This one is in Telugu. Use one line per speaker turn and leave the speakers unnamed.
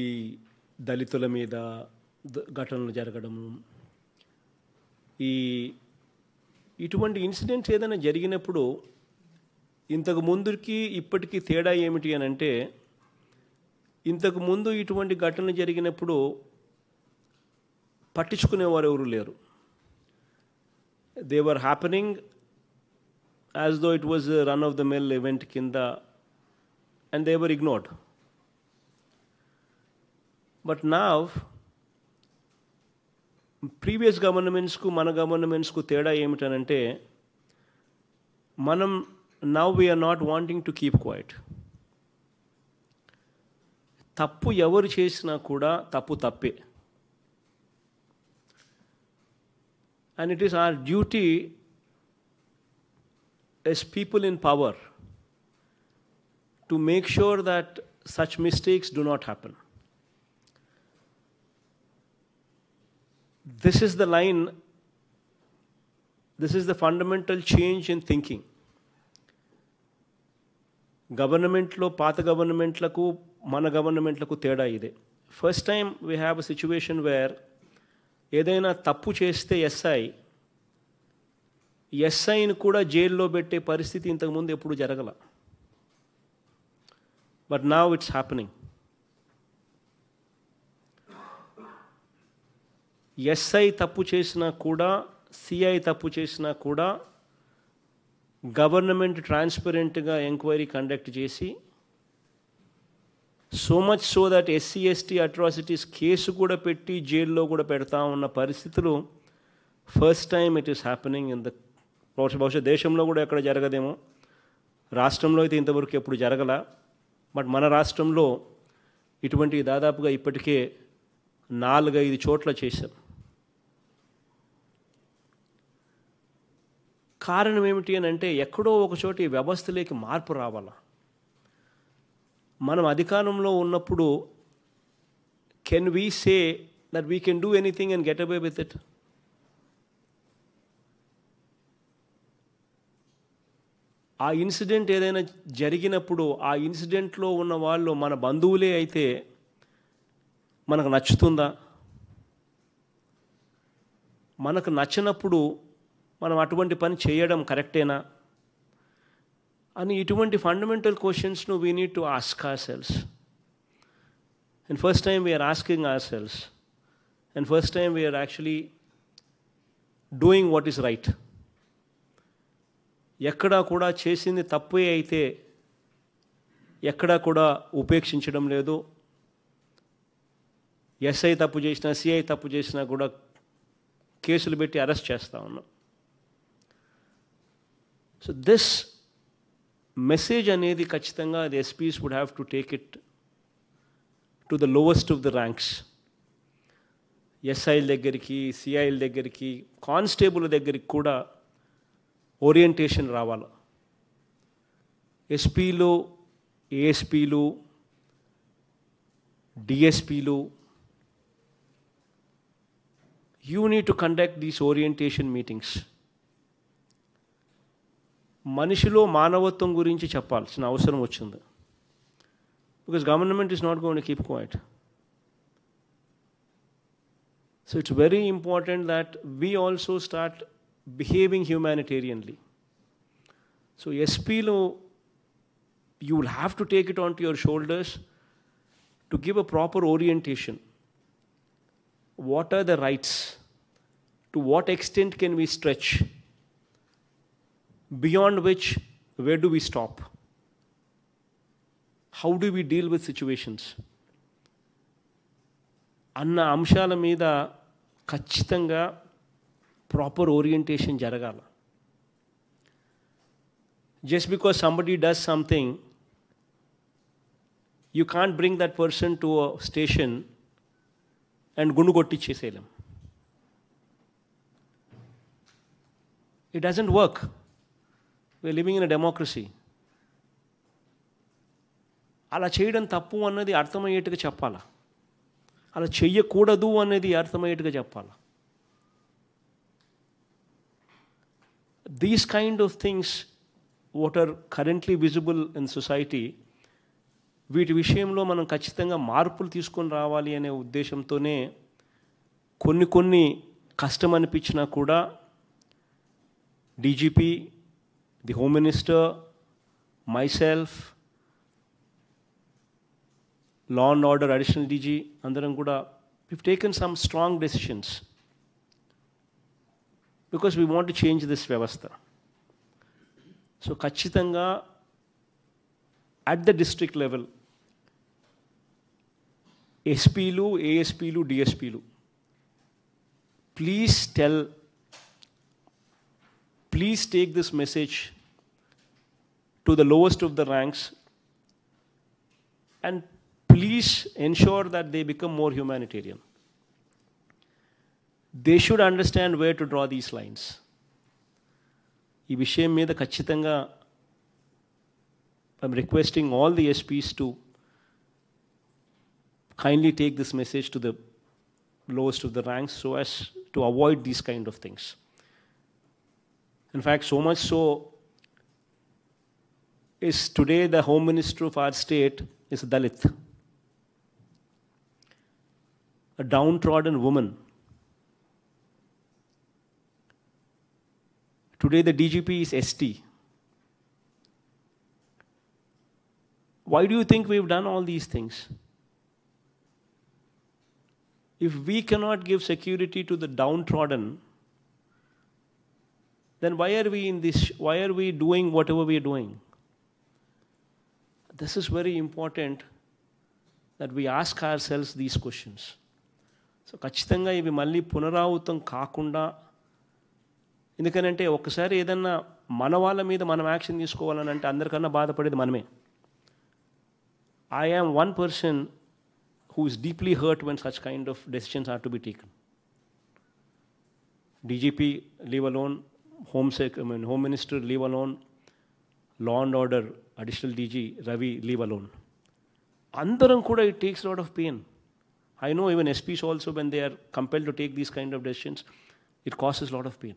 ఈ దళితుల మీద ఘటనలు జరగడము ఈ ఇటువంటి ఇన్సిడెంట్స్ ఏదైనా జరిగినప్పుడు ఇంతకు ముందుకి ఇప్పటికీ తేడా ఏమిటి అని అంటే ఇంతకు ముందు ఇటువంటి ఘటనలు జరిగినప్పుడు పట్టించుకునేవారు ఎవరు లేరు they were happening as though it was run of the mill event కింద అండ్ దేవర్ ఇగ్నోర్డ్ బట్ నా ప్రీవియస్ గవర్నమెంట్స్కు మన గవర్నమెంట్స్కు తేడా ఏమిటనంటే మనం now we are not wanting to keep quiet తప్పు ఎవరు చేసినా కూడా తప్పు తప్పే and it is our duty as people in power to make sure that such mistakes do not happen this is the line this is the fundamental change in thinking గవర్నమెంట్లో పాత గవర్నమెంట్లకు మన గవర్నమెంట్లకు తేడా ఇదే first time we have a situation where ఏదైనా తప్పు చేస్తే ఎస్ఐ ఎస్ఐని కూడా జైల్లో పెట్టే పరిస్థితి ఇంతకుముందు ఎప్పుడు జరగల but now it's happening SI తప్పు చేసినా కూడా సిఐ తప్పు చేసినా కూడా గవర్నమెంట్ ట్రాన్స్పరెంట్గా ఎంక్వైరీ కండక్ట్ చేసి so much so that SC ST atrocities case కూడా పెట్టి జైల్లో కూడా పెడతా ఉన్న పరిస్థితులు first time it is happening in the బహుశా దేశంలో కూడా ఎక్కడ జరగదేమో రాష్ట్రంలో అయితే ఇంతవరకు ఎప్పుడు జరగల బట్ మన రాష్ట్రంలో ఇటువంటి దాదాపుగా ఇప్పటికే నాలుగైదు చోట్ల చేశాం కారణం ఏమిటి అని అంటే ఎక్కడో ఒక చోట ఈ వ్యవస్థలోకి మార్పు రావాల మనం అధికారంలో ఉన్నప్పుడు can we say that we can do anything and get away with it ఆ ఇన్సిడెంట్ ఏదైనా జరిగినప్పుడు ఆ ఇన్సిడెంట్లో ఉన్న వాళ్ళు మన బంధువులే అయితే మనకు నచ్చుతుందా మనకు నచ్చినప్పుడు మనం అటువంటి పని చేయడం కరెక్టేనా అని ఇటువంటి ఫండమెంటల్ క్వశ్చన్స్ను we need to ask ourselves and first time we are asking ourselves and first time we are actually doing what is right ఎక్కడా కూడా చేసింది తప్పే అయితే ఎక్కడా కూడా ఉపేక్షించడం లేదు ఎస్ఐ తప్పు చేసినా సిఐ తప్పు చేసినా కూడా కేసులు పెట్టి అరెస్ట్ చేస్తూ ఉన్నాం సో దిస్ మెసేజ్ అనేది ఖచ్చితంగా the SPs would have to take it to the lowest of the ranks ఎస్ఐల దగ్గరికి సిఐల దగ్గరికి కానిస్టేబుల్ దగ్గరికి కూడా ఓరియంటేషన్ రావాలి ఎస్పీలు ఏఎస్పీలు డిఎస్పీలు you need to conduct these orientation meetings మనిషిలో మానవత్వం గురించి చెప్పాల్సిన అవసరం వచ్చింది because government is not going to keep quiet so it's very important that we also start behaving humanitarianly so ఎస్పీలో you will have to take it on to your shoulders to give a proper orientation what are the rights to what extent can we stretch beyond which, where do we stop? How do we deal with situations? అన్న అంశాల మీద ఖచ్చితంగా ప్రాపర్ ఓరియంటేషన్ జరగాల just because somebody does something you can't bring that person to station and గుండు కొట్టిచ్చేసేయలేం it doesn't work we are living in democracy అలా చేయడం తప్పు అన్నది అర్థమయ్యేట్టుగా చెప్పాలా అలా చెయ్యకూడదు అనేది అర్థమయ్యేట్టుగా చెప్పాలా these kind of things what are currently visible in society వీటి విషయంలో మనం ఖచ్చితంగా మార్పులు తీసుకొని రావాలి అనే ఉద్దేశంతోనే కొన్ని కొన్ని కష్టం అనిపించినా కూడా DGP the Home Minister, myself, Law and Order Additional DG, Andaram Guda, we've taken some strong decisions because we want to change this వ్యవస్థ So, Kachitanga, at the district level, ఎస్పీలు A.S.P.L.U., D.S.P.L.U. Please tell please take this message to the lowest of the ranks and please ensure that they become more humanitarian. They should understand where to draw these lines. I'm requesting all the SPs to kindly take this message to the lowest of the ranks so as to avoid these kind of things. In fact, so much so is today the Home Minister of our state is a Dalit. A downtrodden woman. Today the DGP is ST. Why do you think we've done all these things? If we cannot give security to the downtrodden, then why are we in this? Why are we doing whatever we are doing? This is very important that we ask ourselves these questions. So ఖచ్చితంగా ఇవి మళ్ళీ పునరావృతం కాకుండా ఎందుకనంటే ఒకసారి ఏదన్నా మన వాళ్ళ మీద మనం యాక్షన్ తీసుకోవాలని అంటే అందరికన్నా బాధపడేది మనమే I am one person who is deeply hurt when such kind of decisions are to be taken DGP leave alone Home, Sec- I mean, Home Minister, leave alone. Law and Order, Additional DG, Ravi, leave alone. Andaram kuda, it takes a lot of pain. I know even SPs also, when they are compelled to take these kind of decisions, it causes a lot of pain.